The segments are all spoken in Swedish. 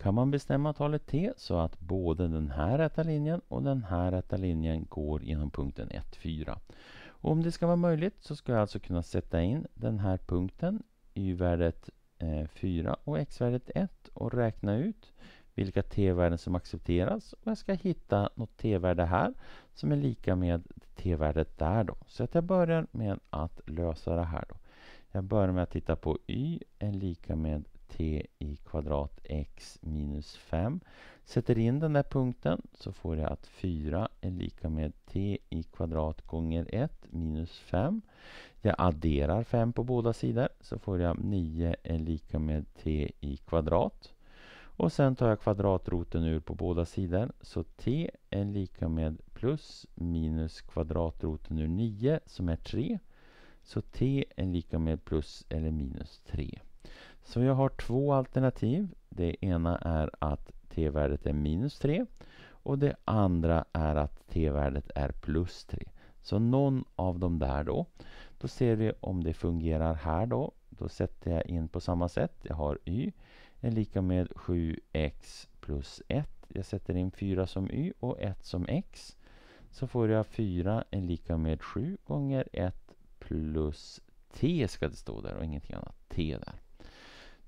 kan man bestämma talet t så att både den här rätta linjen och den här rätta linjen går genom punkten 1, 4. Och om det ska vara möjligt så ska jag alltså kunna sätta in den här punkten y-värdet 4 eh, och x-värdet 1 och räkna ut vilka t-värden som accepteras och jag ska hitta något t-värde här som är lika med t-värdet där då. Så att jag börjar med att lösa det här då. Jag börjar med att titta på y är lika med t i kvadrat x minus 5. Sätter in den där punkten så får jag att 4 är lika med t i kvadrat gånger 1 minus 5. Jag adderar 5 på båda sidor så får jag 9 är lika med t i kvadrat. Och sen tar jag kvadratroten ur på båda sidor så t är lika med plus minus kvadratroten ur 9 som är 3. Så t är lika med plus eller minus 3. Så jag har två alternativ. Det ena är att t-värdet är minus 3 och det andra är att t-värdet är plus 3. Så någon av dem där då. Då ser vi om det fungerar här då. Då sätter jag in på samma sätt. Jag har y är lika med 7x plus 1. Jag sätter in 4 som y och 1 som x. Så får jag 4 är lika med 7 gånger 1 plus t ska det stå där och ingenting annat. t där.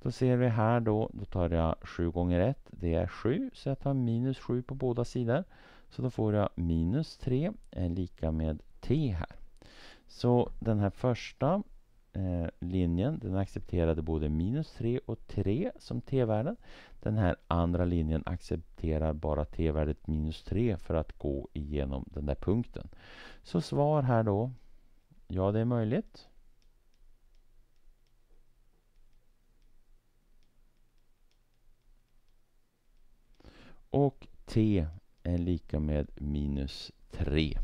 Då ser vi här då, då tar jag 7 gånger 1, det är 7, så jag tar minus 7 på båda sidor. Så då får jag minus 3 är lika med t här. Så den här första eh, linjen, den accepterade både minus 3 och 3 som t-värden. Den här andra linjen accepterar bara t-värdet minus 3 för att gå igenom den där punkten. Så svar här då, ja det är möjligt. och t är lika med minus 3.